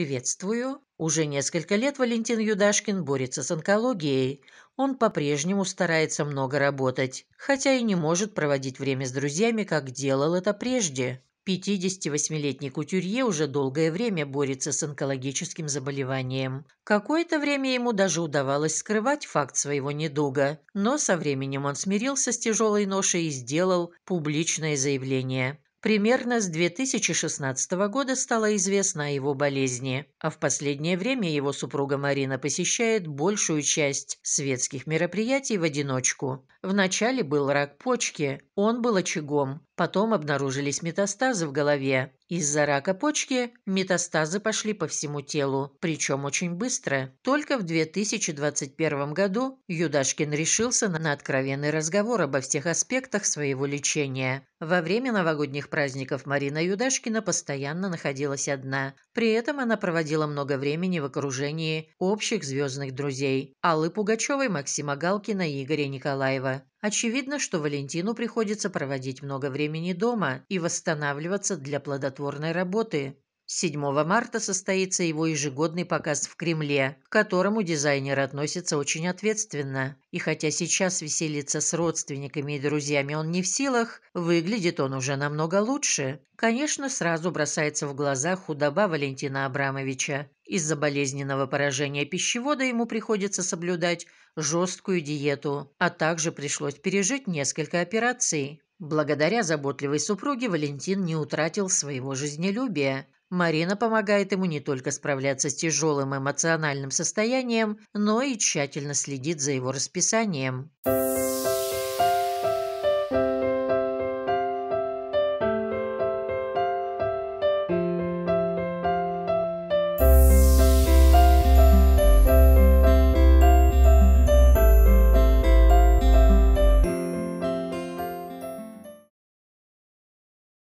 приветствую. Уже несколько лет Валентин Юдашкин борется с онкологией. Он по-прежнему старается много работать, хотя и не может проводить время с друзьями, как делал это прежде. 58-летний кутюрье уже долгое время борется с онкологическим заболеванием. Какое-то время ему даже удавалось скрывать факт своего недуга, но со временем он смирился с тяжелой ношей и сделал публичное заявление. Примерно с 2016 года стало известно о его болезни, а в последнее время его супруга Марина посещает большую часть светских мероприятий в одиночку. Вначале был рак почки, он был очагом, Потом обнаружились метастазы в голове. Из-за рака почки метастазы пошли по всему телу, причем очень быстро. Только в 2021 году Юдашкин решился на откровенный разговор обо всех аспектах своего лечения. Во время новогодних праздников Марина Юдашкина постоянно находилась одна. При этом она проводила много времени в окружении общих звездных друзей – Аллы Пугачевой, Максима Галкина и Игоря Николаева. Очевидно, что Валентину приходится проводить много времени дома и восстанавливаться для плодотворной работы. 7 марта состоится его ежегодный показ в Кремле, к которому дизайнер относится очень ответственно. И хотя сейчас веселиться с родственниками и друзьями он не в силах, выглядит он уже намного лучше. Конечно, сразу бросается в глаза худоба Валентина Абрамовича. Из-за болезненного поражения пищевода ему приходится соблюдать жесткую диету, а также пришлось пережить несколько операций. Благодаря заботливой супруге Валентин не утратил своего жизнелюбия. Марина помогает ему не только справляться с тяжелым эмоциональным состоянием, но и тщательно следит за его расписанием.